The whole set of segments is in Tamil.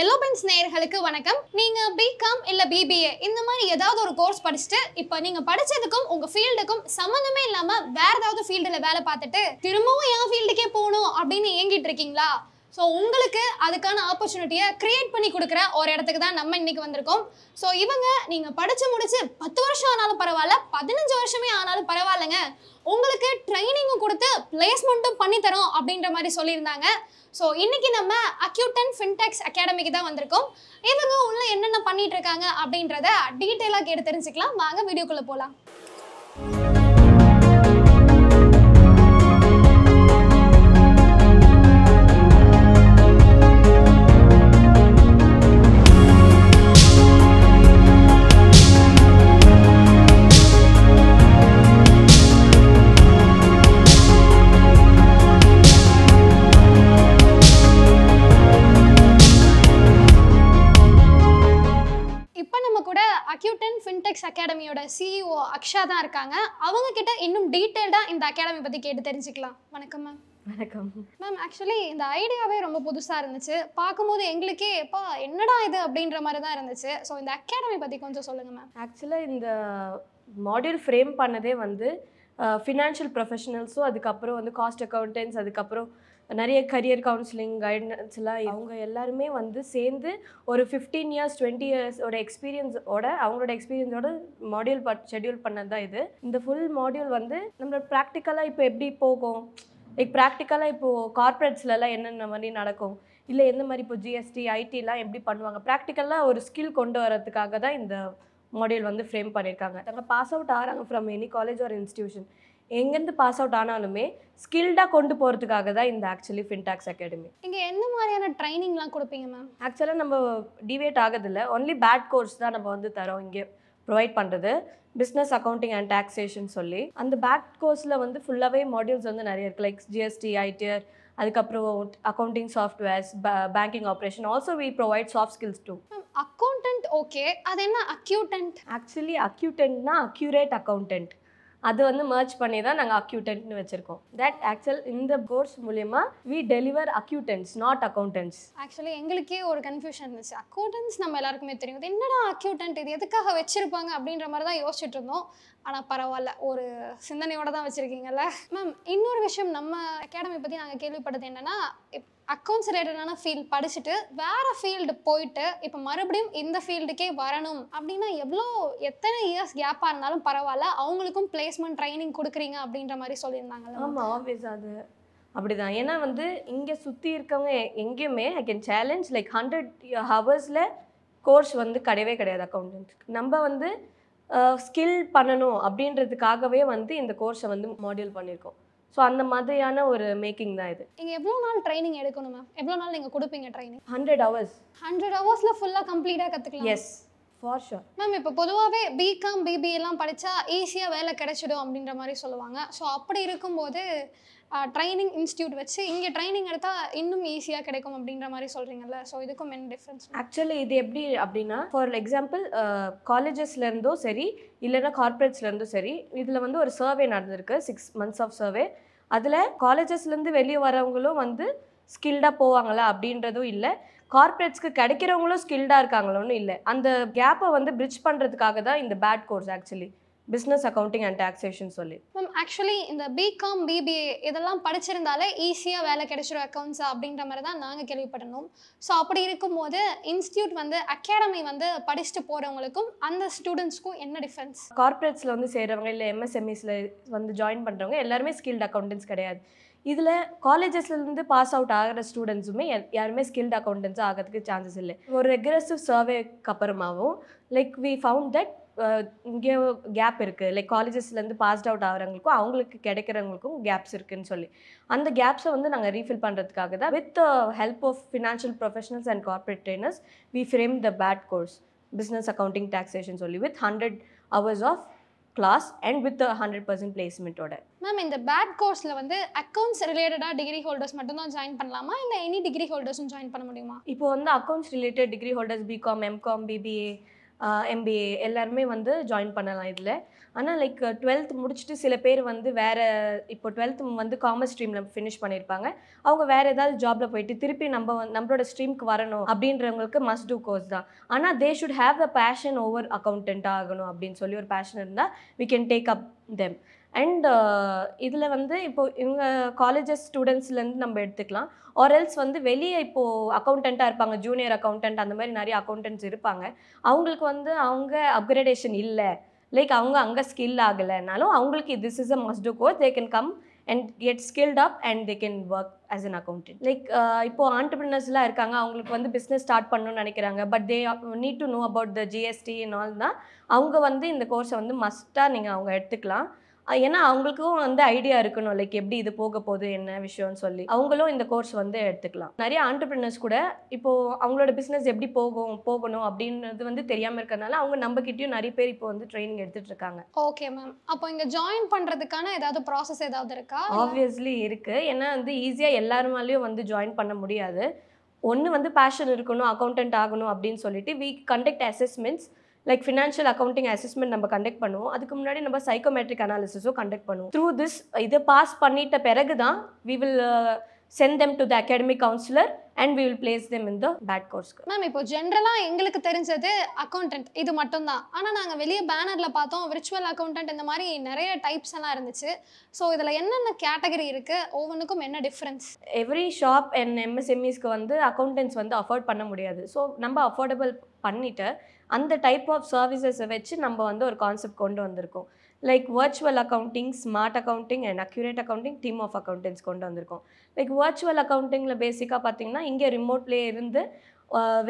எல்லோ பென்ஸ் நேயர்களுக்கு வணக்கம் நீங்க பிகாம் இல்ல பிபிஏ இந்த மாதிரி ஏதாவது ஒரு கோர்ஸ் படிச்சுட்டு இப்ப நீங்க படிச்சதுக்கும் உங்க ஃபீல்டுக்கும் சம்மந்தமே இல்லாம வேற ஏதாவது ஃபீல்டுல வேலை பார்த்துட்டு திரும்பவும் என் ஃபீல்டுக்கே போகணும் அப்படின்னு ஏங்கிட்டு இருக்கீங்களா ஸோ உங்களுக்கு அதுக்கான ஆப்பர்ச்சுனிட்டியை கிரியேட் பண்ணி கொடுக்குற ஒரு இடத்துக்கு தான் நம்ம இன்னைக்கு வந்திருக்கோம் ஸோ இவங்க நீங்கள் படித்து முடிச்சு பத்து வருஷம் ஆனாலும் பரவாயில்ல பதினஞ்சு வருஷமே ஆனாலும் பரவாயில்லைங்க உங்களுக்கு ட்ரைனிங்கும் கொடுத்து பிளேஸ்மெண்ட்டும் பண்ணித்தரோம் அப்படின்ற மாதிரி சொல்லியிருந்தாங்க ஸோ இன்னைக்கு நம்ம அக்யூட்டன் ஃபின்டெக்ஸ் அகாடமிக்கு தான் வந்திருக்கோம் இவங்க உள்ள என்னென்ன பண்ணிட்டு இருக்காங்க அப்படின்றத டீட்டெயிலாக கேட்டு தெரிஞ்சுக்கலாம் வாங்க வீடியோக்குள்ளே போகலாம் அக்யூட்டன் ஃபின்டெக்ஸ் அகாடமியோட சிஇஓ அக்ஷா தான் இருக்காங்க அவங்க கிட்ட இன்னும் டீட்டெயில்டாக இந்த அகாடமி பற்றி கேட்டு தெரிஞ்சுக்கலாம் வணக்கம் மேம் வணக்கம் மேம் ஆக்சுவலி இந்த ஐடியாவே ரொம்ப புதுசாக இருந்துச்சு பார்க்கும்போது எங்களுக்கே எப்பா என்னடா இது அப்படின்ற மாதிரி தான் இருந்துச்சு ஸோ இந்த அகாடமி பற்றி கொஞ்சம் சொல்லுங்கள் மேம் ஆக்சுவலாக இந்த மாடியூல் ஃப்ரேம் பண்ணதே வந்து ஃபினான்ஷியல் ப்ரொஃபஷனல்ஸும் அதுக்கப்புறம் வந்து காஸ்ட் அக்கௌண்டன்ஸ் அதுக்கப்புறம் நிறைய கரியர் கவுன்சிலிங் கைடன்ஸ்லாம் அவங்க எல்லாருமே வந்து சேர்ந்து ஒரு ஃபிஃப்டீன் இயர்ஸ் டுவெண்ட்டி இயர்ஸோட எக்ஸ்பீரியன்ஸோட அவங்களோட எக்ஸ்பீரியன்ஸோட மாடியூல் ப ஷெடியூல் பண்ணது தான் இது இந்த ஃபுல் மாடியூல் வந்து நம்மளோட ப்ராக்டிக்கலாக இப்போ எப்படி போகும் லைக் ப்ராக்டிக்கலாக இப்போது கார்ப்பரேட்ஸ்லலாம் என்னென்ன மாதிரி நடக்கும் இல்லை எந்த மாதிரி இப்போ ஜிஎஸ்டி ஐடிலாம் எப்படி பண்ணுவாங்க ப்ராக்டிக்கலாக ஒரு ஸ்கில் கொண்டு வரதுக்காக தான் இந்த மாடியூல் வந்து ஃப்ரேம் பண்ணியிருக்காங்க நாங்கள் பாஸ் அவுட் ஆகிறாங்க from any college or institution எங்கேருந்து பாஸ் அவுட் ஆனாலுமே ஸ்கில்டாக கொண்டு போகிறதுக்காக தான் இந்த ஆக்சுவலி ஃபின்டாக்ஸ் அகாடமி இங்கே எந்த மாதிரியான ட்ரைனிங்லாம் கொடுப்பீங்க மேம் ஆக்சுவலாக நம்ம டிவேட் ஆகதில்லை ஒன்லி பேட் கோர்ஸ் தான் நம்ம வந்து தரோம் இங்கே ப்ரொவைட் பண்ணுறது பிஸ்னஸ் அக்கௌண்டிங் அண்ட் டாக்ஸேஷன் சொல்லி அந்த பேக் கோர்ஸில் வந்து ஃபுல்லாகவே மாடியூல்ஸ் வந்து நிறைய இருக்குது லைக் ஜிஎஸ்டி ஐடிஆர் அதுக்கப்புறம் accounting softwares banking operation also we provide soft skills to accountant okay அது என்ன அக்யூட்டன்ட் ஆக்சுவலி அக்யூட்டன்ட்னா அக்யூரேட் அக்கௌண்டன்ட் அது வந்து மர்ச் பண்ணி தான் நாங்கள் அக்யூட்டன்ட்னு வச்சுருக்கோம் தட் ஆக்சுவல் இந்த கோர்ஸ் மூலயமா we deliver Accutants not accountants actually எங்களுக்கே ஒரு கன்ஃபியூஷன் இருந்துச்சு அக்கௌண்டன்ஸ் நம்ம எல்லாருக்குமே தெரியும் என்னடா அக்யூட்டன்ட் இது எதுக்காக வச்சுருப்பாங்க அப்படின்ற மாதிரி தான் யோசிச்சுட்டு இருந்தோம் ஆனால் பரவாயில்ல ஒரு சிந்தனையோடு தான் வச்சிருக்கீங்கல்ல மேம் இன்னொரு விஷயம் நம்ம அகாடமி பற்றி நாங்கள் கேள்விப்பட்டது என்னென்னா அக்கௌண்ட்ஸ் ரிலேட்டடான ஃபீல்ட் படிச்சுட்டு வேறு ஃபீல்டு போயிட்டு இப்போ மறுபடியும் இந்த ஃபீல்டுக்கே வரணும் அப்படின்னா எவ்வளோ எத்தனை இயர்ஸ் கேப்பாக இருந்தாலும் பரவாயில்ல அவங்களுக்கும் பிளேஸ்மெண்ட் ட்ரைனிங் கொடுக்குறீங்க அப்படின்ற மாதிரி சொல்லியிருந்தாங்க ஆமாம் ஆப்வியஸ் அது அப்படிதான் ஏன்னா வந்து இங்கே சுற்றி இருக்கவங்க எங்கேயுமே I can challenge like hundred ஹவர்ஸில் கோர்ஸ் வந்து கிடையவே கிடையாது அக்கௌண்டன்ட்க்கு நம்ம வந்து ஸ்கில் பண்ணணும் அப்படின்றதுக்காகவே வந்து இந்த கோர்ஸை வந்து மாடியூல் பண்ணியிருக்கோம் ஸோ அந்த மாதிரியான ஒரு மேக்கிங் தான் இது நீங்கள் எவ்வளோ நாள் ட்ரைனிங் எடுக்கணும் மேம் எவ்வளோ நாள் நீங்கள் கொடுப்பீங்க ட்ரைனிங் ஹண்ட்ரட் ஹவர்ஸ் ஹண்ட்ரட் ஹவர்ஸில் ஃபுல்லாக கம்ப்ளீட்டாக கற்றுக்கலாம் எஸ் ஃபார் ஷோர் மேம் இப்போ பொதுவாகவே பிகாம் பிபிஎல்லாம் படித்தா ஈஸியாக வேலை கிடைச்சிடும் அப்படின்ற மாதிரி சொல்லுவாங்க ஸோ அப்படி இருக்கும்போது ட்ரைனிங் இன்ஸ்டியூட் வச்சு இங்கே ட்ரைனிங் எடுத்தால் இன்னும் ஈஸியாக கிடைக்கும் அப்படின்ற மாதிரி சொல்கிறீங்கல்ல ஸோ இதுக்கும் என்ன டிஃப்ரென்ஸ் ஆக்சுவலி இது எப்படி அப்படின்னா ஃபார் எக்ஸாம்பிள் காலேஜஸ்லேருந்தோ சரி இல்லைன்னா கார்பரேட்ஸ்லேருந்தும் சரி இதில் வந்து ஒரு சர்வே நடந்திருக்கு சிக்ஸ் மந்த்ஸ் ஆஃப் சர்வே அதில் காலேஜஸ்லேருந்து வெளியே வரவங்களும் வந்து ஸ்கில்டாக போவாங்களா அப்படின்றதும் இல்லை கார்பரேட்ஸ்க்கு கிடைக்கிறவங்களும் ஸ்கில்டாக இருக்காங்களோன்னு இல்லை அந்த கேப்பை வந்து பிரிட்ஜ் பண்ணுறதுக்காக தான் இந்த BAT course actually business accounting and taxation சொல்லி மேம் ஆக்சுவலி இந்த பிகாம் பிபிஏ இதெல்லாம் படிச்சிருந்தாலே ஈஸியாக வேலை கிடைச்சிரும் அக்கௌண்ட்ஸ் அப்படின்ற மாதிரி தான் நாங்கள் கேள்விப்பட்டோம் ஸோ அப்படி இருக்கும்போது இன்ஸ்டியூட் வந்து அகாடமி வந்து படிச்சுட்டு போகிறவங்களுக்கும் அந்த ஸ்டூடெண்ட்ஸ்க்கும் என்ன டிஃப்ரென்ஸ் கார்ப்பரேட்ஸில் வந்து செய்கிறவங்க இல்லை எம்எஸ்எம்இஸில் வந்து ஜாயின் பண்ணுறவங்க எல்லாருமே ஸ்கில்டு அக்கௌண்டன்ஸ் கிடையாது இதில் காலேஜஸ்லேருந்து பாஸ் அவுட் ஆகிற ஸ்டூடெண்ட்ஸுமே யாருமே ஸ்கில்டு அக்கௌண்டன்ஸ் ஆகிறதுக்கு சான்சஸ் இல்லை ஒரு ரெக்ரெசிவ் சர்வேக்கு அப்புறமாவும் லைக் வி ஃபவுண்ட் தட் இங்கே கேப் இருக்குது லைக் காலேஜஸ்லேருந்து பாஸ்ட் அவுட் ஆகிறவங்களுக்கும் அவங்களுக்கு கிடைக்கிறவங்களுக்கும் கேப்ஸ் இருக்குதுன்னு சொல்லி அந்த கேப்ஸை வந்து நாங்கள் ரீஃபில் பண்ணுறதுக்காக தான் with help of financial professionals and corporate trainers we frame the BAT course business accounting taxation சொல்லி with hundred hours of class and with hundred percent பிளேஸ்மெண்ட்டோட மேம் இந்த பேட் கோர்ஸில் வந்து அக்கௌண்ட்ஸ் ரிலேட்டடாக டிகிரி ஹோல்டர்ஸ் மட்டும்தான் ஜாயின் பண்ணலாமா இல்லை எனி டிகிரி ஹோல்டர்ஸும் ஜாயின் பண்ண முடியுமா இப்போ வந்து accounts related degree holders BCom MCom BBA MBA எல்லாருமே வந்து ஜாயின் பண்ணலாம் இதில் ஆனால் லைக் டுவெல்த் முடிச்சுட்டு சில பேர் வந்து வேறு இப்போ டுவெல்த் வந்து காமர்ஸ் ஸ்ட்ரீமில் ஃபினிஷ் பண்ணியிருப்பாங்க அவங்க வேறு ஏதாவது ஜாபில் போயிட்டு திருப்பி நம்ம நம்மளோட ஸ்ட்ரீம்க்கு வரணும் அப்படின்றவங்களுக்கு மஸ்ட் டூ கோர்ஸ் தான் ஆனால் they should have the passion over அக்கௌண்டண்ட்டாக ஆகணும் அப்படின்னு சொல்லி ஒரு பேஷன் இருந்தால் we can take up them and uh, இதில் வந்து இப்போது இவங்க காலேஜஸ் ஸ்டூடெண்ட்ஸ்லேருந்து நம்ம எடுத்துக்கலாம் ஆர்எல்ஸ் வந்து வெளியே இப்போது அக்கௌண்டண்ட்டாக இருப்பாங்க ஜூனியர் அக்கௌண்டண்ட் அந்த மாதிரி நிறைய அக்கௌண்டன்ட்ஸ் இருப்பாங்க அவங்களுக்கு வந்து அவங்க அப்கிரேடேஷன் இல்லை லைக் அவங்க அங்கே ஸ்கில் ஆகலைனாலும் அவங்களுக்கு this is a must do course they can come and get skilled up and they can work as an accountant like இப்போது ஆண்டர்பிரினர்ஸ்லாம் இருக்காங்க அவங்களுக்கு வந்து பிஸ்னஸ் ஸ்டார்ட் பண்ணணும்னு நினைக்கிறாங்க but they need to know about the GST all தான் அவங்க வந்து இந்த கோர்ஸை வந்து மஸ்ட்டாக நீங்கள் அவங்க எடுத்துக்கலாம் ஏன்னா அவங்களுக்கும் வந்து ஐடியா இருக்கணும் லைக் எப்படி இது போக போகுது என்ன விஷயம்னு சொல்லி அவங்களும் இந்த கோர்ஸ் வந்து எடுத்துக்கலாம் நிறைய ஆண்டர்பிரினர்ஸ் கூட இப்போது அவங்களோட பிஸ்னஸ் எப்படி போகும் போகணும் அப்படின்றது வந்து தெரியாமல் இருக்கிறதுனால அவங்க நம்ம கிட்டயும் நிறைய பேர் இப்போ வந்து ட்ரைனிங் எடுத்துட்டு இருக்காங்க ஓகே மேம் அப்போ இங்கே ஜாயின் பண்ணுறதுக்கான ஏதாவது ப்ராசஸ் ஏதாவது இருக்கா ஆப்வியஸ்லி இருக்குது ஏன்னா வந்து ஈஸியாக எல்லாருமாலையும் வந்து ஜாயின் பண்ண முடியாது ஒன்று வந்து பேஷன் இருக்கணும் அக்கௌண்டன்ட் ஆகணும் அப்படின்னு சொல்லிட்டு we conduct assessments like financial accounting assessment நம்ம கண்டக்ட் பண்ணுவோம் அதுக்கு முன்னாடி நம்ம சைக்கோமெட்ரிக் அனாலிசிஸும் கண்டக்ட் பண்ணுவோம் த்ரூ திஸ் இதை பாஸ் பண்ணிட்ட பிறகு தான் we will send them to the academic counsellor and we will place them in the BAT course ma'am இப்போ ஜென்ரலாக எங்களுக்கு தெரிஞ்சது அக்கௌண்டன்ட் இது மட்டும் தான் ஆனால் நாங்கள் வெளியே பேனரில் பார்த்தோம் விர்ச்சுவல் அக்கௌண்டன்ட் இந்த மாதிரி நிறைய டைப்ஸ் எல்லாம் இருந்துச்சு ஸோ இதில் என்னென்ன கேட்டகரி இருக்குது ஒவ்வொன்றுக்கும் என்ன டிஃப்ரென்ஸ் எவ்ரி ஷாப் அண்ட் எம்எஸ்எம்இஸ்க்கு வந்து அக்கௌண்டன்ஸ் வந்து அஃபோர்ட் பண்ண முடியாது ஸோ நம்ம அஃபோர்டபுள் பண்ணிவிட்டு அந்த டைப் ஆஃப் சர்வீசஸை வச்சு நம்ம வந்து ஒரு கான்செப்ட் கொண்டு வந்திருக்கோம் like virtual accounting smart accounting and accurate accounting team of accountants கொண்டு வந்திருக்கோம் லைக் வர்ச்சுவல் அக்கௌண்டிங்கில் பேசிக்காக பார்த்தீங்கன்னா இங்கே ரிமோட்லேயே இருந்து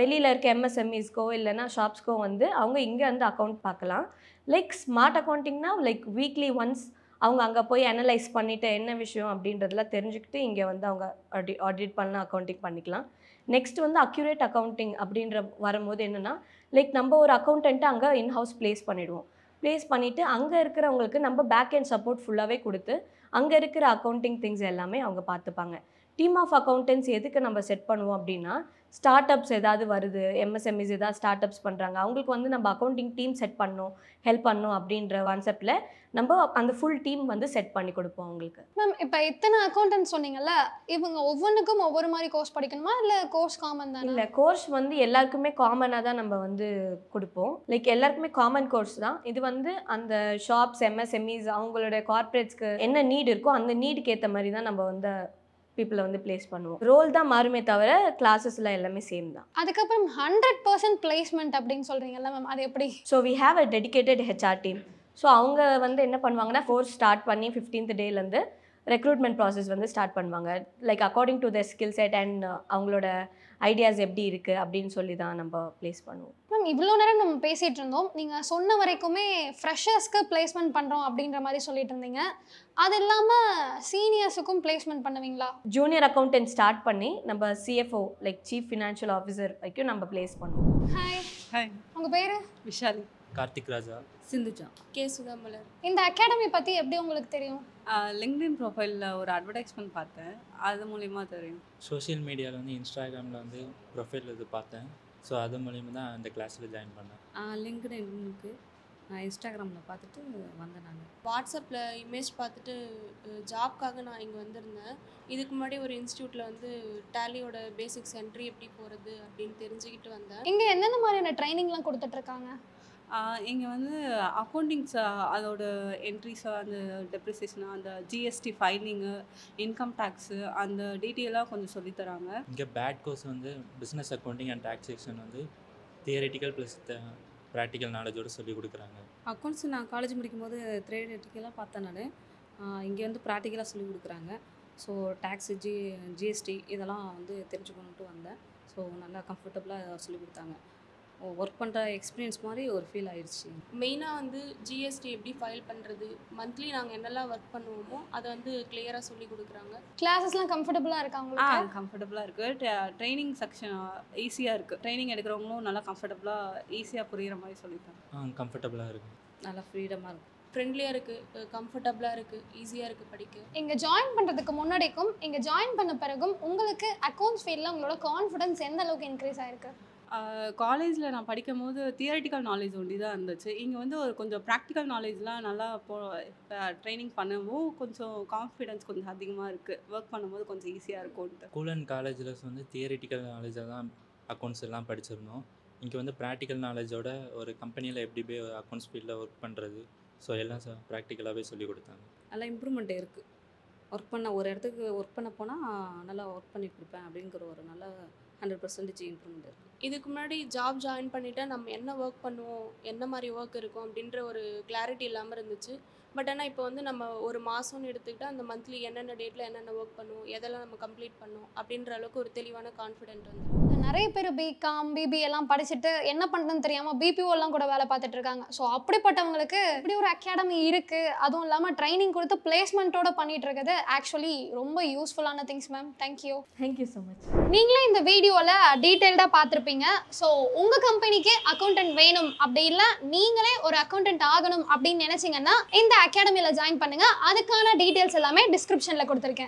வெளியில் இருக்க எம்எஸ்எம்இஸ்க்கோ இல்லைனா ஷாப்ஸ்க்கோ வந்து அவங்க இங்கே வந்து அக்கௌண்ட் பார்க்கலாம் லைக் ஸ்மார்ட் அக்கௌண்டிங்னா லைக் வீக்லி ஒன்ஸ் அவங்க அங்கே போய் அனலைஸ் பண்ணிவிட்டு என்ன விஷயம் அப்படின்றதெல்லாம் தெரிஞ்சுக்கிட்டு இங்கே வந்து அவங்க ஆடி ஆடிட் பண்ணலாம் அக்கௌண்டிங் பண்ணிக்கலாம் நெக்ஸ்ட் வந்து அக்யூரேட் அக்கௌண்டிங் அப்படின்ற வரும்போது என்னென்னா லைக் நம்ம ஒரு அக்கௌண்ட்டை அங்கே இன்ஹவுஸ் ப்ளேஸ் பண்ணிவிடுவோம் ப்ளேஸ் பண்ணிவிட்டு அங்கே இருக்கிறவங்களுக்கு நம்ம பேக் அண்ட் சப்போர்ட் ஃபுல்லாகவே கொடுத்து அங்கே இருக்கிற அக்கௌண்டிங் திங்ஸ் எல்லாமே அவங்க பார்த்துப்பாங்க டீம் ஆஃப் அக்கௌண்டன்ஸ் எதுக்கு நம்ம செட் பண்ணுவோம் அப்படின்னா ஸ்டார்ட் அப்ஸ் ஏதாவது வருது எம்எஸ்எம்இஸ் ஏதாவது ஸ்டார்ட் அப்ஸ் பண்ணுறாங்க அவங்களுக்கு வந்து நம்ம அக்கௌண்டிங் டீம் செட் பண்ணணும் ஹெல்ப் பண்ணணும் அப்படின்ற கான்செப்டில் நம்ம அந்த ஃபுல் டீம் வந்து செட் பண்ணி கொடுப்போம் அவங்களுக்கு மேம் இப்போ இத்தனை அக்கௌண்டன்ஸ் சொன்னீங்கல்ல இவங்க ஒவ்வொன்றுக்கும் ஒவ்வொரு மாதிரி கோர்ஸ் படிக்கணுமா இல்லை கோர்ஸ் காமன் தான் இல்லை கோர்ஸ் வந்து எல்லாருக்குமே காமனாக தான் நம்ம வந்து கொடுப்போம் லைக் எல்லாருக்குமே காமன் கோர்ஸ் தான் இது வந்து அந்த ஷாப்ஸ் எம்எஸ்எம்இஸ் அவங்களோட கார்பரேட்ஸ்க்கு என்ன நீட் இருக்கோ அந்த நீடுக்கு ஏற்ற மாதிரி தான் நம்ம வந்து பீப்புளை வந்து பிளேஸ் பண்ணுவோம் ரோல் தான் மாறுமே தவிர கிளாஸஸ்லாம் எல்லாமே சேம் தான் அதுக்கப்புறம் ஹண்ட்ரட் பர்சன்ட் பிளேஸ்மெண்ட் அப்படின்னு சொல்கிறீங்கல்ல மேம் அது எப்படி so we have a dedicated HR team so அவங்க வந்து என்ன பண்ணுவாங்கன்னா கோர்ஸ் ஸ்டார்ட் பண்ணி ஃபிஃப்டீன்த் டேலேருந்து ரெக்ரூட்மெண்ட் ப்ராசஸ் வந்து ஸ்டார்ட் பண்ணுவாங்க like according to the skill set and அவங்களோட ஐடியாஸ் எப்படி இருக்குது அப்படின்னு சொல்லி தான் நம்ம ப்ளேஸ் பண்ணுவோம் மேம் இவ்வளோ நேரம் நம்ம பேசிகிட்டு இருந்தோம் நீங்கள் சொன்ன வரைக்குமே ஃப்ரெஷர்ஸ்க்கு பிளேஸ்மெண்ட் பண்ணுறோம் அப்படின்ற மாதிரி சொல்லிட்டு இருந்தீங்க அது இல்லாமல் சீனியர்ஸுக்கும் பிளேஸ்மெண்ட் பண்ணுவீங்களா ஜூனியர் அக்கௌண்டன்ட் ஸ்டார்ட் பண்ணி நம்ம CFO like chief financial officer வரைக்கும் நம்ம பிளேஸ் பண்ணுவோம் ஹாய் ஹாய் உங்கள் பேர் விஷாலி கார்த்திக் ராஜா சிந்துஜா கே சுதாமலர் இந்த அகாடமி பற்றி எப்படி உங்களுக்கு தெரியும் லிங்க்டின் ப்ரொஃபைலில் ஒரு அட்வர்டைஸ்மெண்ட் பார்த்தேன் அது மூலயமா தெரியும் சோஷியல் மீடியாவில் வந்து இன்ஸ்டாகிராமில் வந்து ப்ரொஃபைல் இது பார்த்தேன் ஸோ அது மூலிமா தான் இந்த கிளாஸில் ஜாயின் பண்ணேன் லிங்க்டின்க்கு நான் இன்ஸ்டாகிராமில் பார்த்துட்டு வந்தேன் நான் வாட்ஸ்அப்பில் இமேஜ் பார்த்துட்டு ஜாப்க்காக நான் இங்கே வந்திருந்தேன் இதுக்கு முன்னாடி ஒரு இன்ஸ்டியூட்டில் வந்து டேலியோட பேசிக்ஸ் என்ட்ரி எப்படி போகிறது அப்படின்னு தெரிஞ்சுக்கிட்டு வந்தேன் இங்கே என்னென்ன மாதிரியான ட்ரைனிங்லாம் கொடுத்துட்ருக்காங்க இங்கே வந்து அக்கௌண்டிங்ஸ் அதோட என்ட்ரிஸு அந்த டெப்ரிசியேஷன் அந்த ஜிஎஸ்டி ஃபைலிங்கு இன்கம் டேக்ஸு அந்த டீட்டெயிலாக கொஞ்சம் சொல்லித்தராங்க இங்கே பேட் கோர்ஸ் வந்து பிஸ்னஸ் அக்கௌண்டிங் அண்ட் டேக்ஸேஷன் வந்து தியரிட்டிக்கல் ப்ளஸ் ப்ராக்டிக்கல் நாலேஜோடு சொல்லி கொடுக்குறாங்க அக்கௌண்ட்ஸ் நான் காலேஜ் முடிக்கும்போது தியரட்டிக்கலாக பார்த்தேன் நான் இங்கே வந்து ப்ராக்டிக்கலாக சொல்லி கொடுக்குறாங்க ஸோ டேக்ஸு ஜி ஜிஎஸ்டி இதெல்லாம் வந்து தெரிஞ்சுக்கணுன்ட்டு வந்தேன் ஸோ நல்லா கம்ஃபர்டபுளாக சொல்லி கொடுத்தாங்க ஒர்க் பண்ணுற எக்ஸ்பீரியன்ஸ் மாதிரி ஒரு ஃபீல் ஆயிடுச்சு மெயினாக வந்து ஜிஎஸ்டி எப்படி ஃபைல் பண்ணுறது மந்த்லி நாங்கள் என்னெல்லாம் ஒர்க் பண்ணுவோமோ அதை வந்து கிளியராக சொல்லி கொடுக்குறாங்க கிளாஸஸ்லாம் கம்ஃபர்டபுளாக இருக்காங்க ஆ கம்ஃபர்டபுளாக இருக்குது ட்ரைனிங் செக்ஷன் ஈஸியாக இருக்குது ட்ரைனிங் எடுக்கிறவங்களும் நல்லா கம்ஃபர்டபுளாக ஈஸியாக புரிகிற மாதிரி சொல்லிட்டாங்க கம்ஃபர்டபுளாக இருக்குது நல்லா ஃப்ரீடமாக இருக்கும் ஃப்ரெண்ட்லியாக இருக்குது கம்ஃபர்டபுளாக இருக்குது ஈஸியாக இருக்குது படிக்க இங்கே ஜாயின் பண்ணுறதுக்கு முன்னாடிக்கும் இங்கே ஜாயின் பண்ண பிறகும் உங்களுக்கு அக்கௌண்ட்ஸ் ஃபீல்டில் உங்களோட கான்ஃபிடன்ஸ் எந்த அளவுக்கு இன்க்ரீஸ் ஆயிருக்கு காலேஜில் நான் படிக்கும் போது தியரட்டிக்கல் நாலேஜ் ஒன்றி தான் இருந்துச்சு இங்கே வந்து ஒரு கொஞ்சம் ப்ராக்டிக்கல் நாலேஜ்லாம் நல்லா போ ட்ரைனிங் பண்ணவும் கொஞ்சம் கான்ஃபிடென்ஸ் கொஞ்சம் அதிகமாக இருக்குது ஒர்க் பண்ணும்போது கொஞ்சம் ஈஸியாக இருக்கும் ஸ்கூல் அண்ட் காலேஜில் வந்து தியரட்டிக்கல் நாலேஜாக தான் அக்கௌண்ட்ஸ் எல்லாம் படிச்சிருந்தோம் இங்கே வந்து ப்ராக்டிக்கல் நாலேஜோட ஒரு கம்பெனியில் எப்படி போய் ஒரு அக்கௌண்ட்ஸ் ஃபீல்டில் ஒர்க் பண்ணுறது ஸோ எல்லாம் ப்ராக்டிக்கலாகவே சொல்லி கொடுத்தாங்க நல்லா இம்ப்ரூவ்மெண்ட் இருக்குது ஒர்க் பண்ண ஒரு இடத்துக்கு ஒர்க் பண்ண போனால் நல்லா ஒர்க் பண்ணிட்டு இருப்பேன் அப்படிங்கிற ஒரு நல்ல ஹண்ட்ரட் பர்சன்டேஜ் இம்ப்ரூவ்மெண்ட் இருக்குது இதுக்கு முன்னாடி ஜாப் ஜாயின் பண்ணிவிட்டா நம்ம என்ன ஒர்க் பண்ணுவோம் என்ன மாதிரி ஒர்க் இருக்கும் அப்படின்ற ஒரு கிளாரிட்டி இல்லாமல் இருந்துச்சு பட் ஆனால் இப்போ வந்து நம்ம ஒரு மாதம்னு எடுத்துக்கிட்டால் அந்த மந்த்லி என்னென்ன டேட்டில் என்னென்ன ஒர்க் பண்ணுவோம் எதெல்லாம் நம்ம கம்ப்ளீட் பண்ணும் அப்படின்ற அளவுக்கு ஒரு தெளிவான கான்ஃபிடென்ட் வந்து நிறைய பேர் பிகாம் பிபி எல்லாம் படிச்சுட்டு என்ன பண்ணுறதுன்னு தெரியாமல் பிபிஓலாம் கூட வேலை பார்த்துட்டு இருக்காங்க ஸோ அப்படிப்பட்டவங்களுக்கு இப்படி ஒரு அகாடமி இருக்குது அதுவும் இல்லாமல் ட்ரைனிங் கொடுத்து பிளேஸ்மெண்ட்டோட பண்ணிட்டு இருக்குது ஆக்சுவலி ரொம்ப யூஸ்ஃபுல்லான things ma'am thank you thank you so much நீங்களே இந்த வீடியோவில் டீட்டெயில்டாக பார்த்துருப்பீங்க ஸோ உங்கள் கம்பெனிக்கு அக்கௌண்டன்ட் வேணும் அப்படி இல்லை நீங்களே ஒரு அக்கௌண்டன்ட் ஆகணும் அப்படின்னு நினச்சிங்கன்னா இந்த அகாடமியில் ஜாயின் பண்ணுங்கள் அதுக்கான டீட்டெயில்ஸ் எல்லாமே டிஸ்கிரிப்ஷனில் கொடுத்துருக்கேன்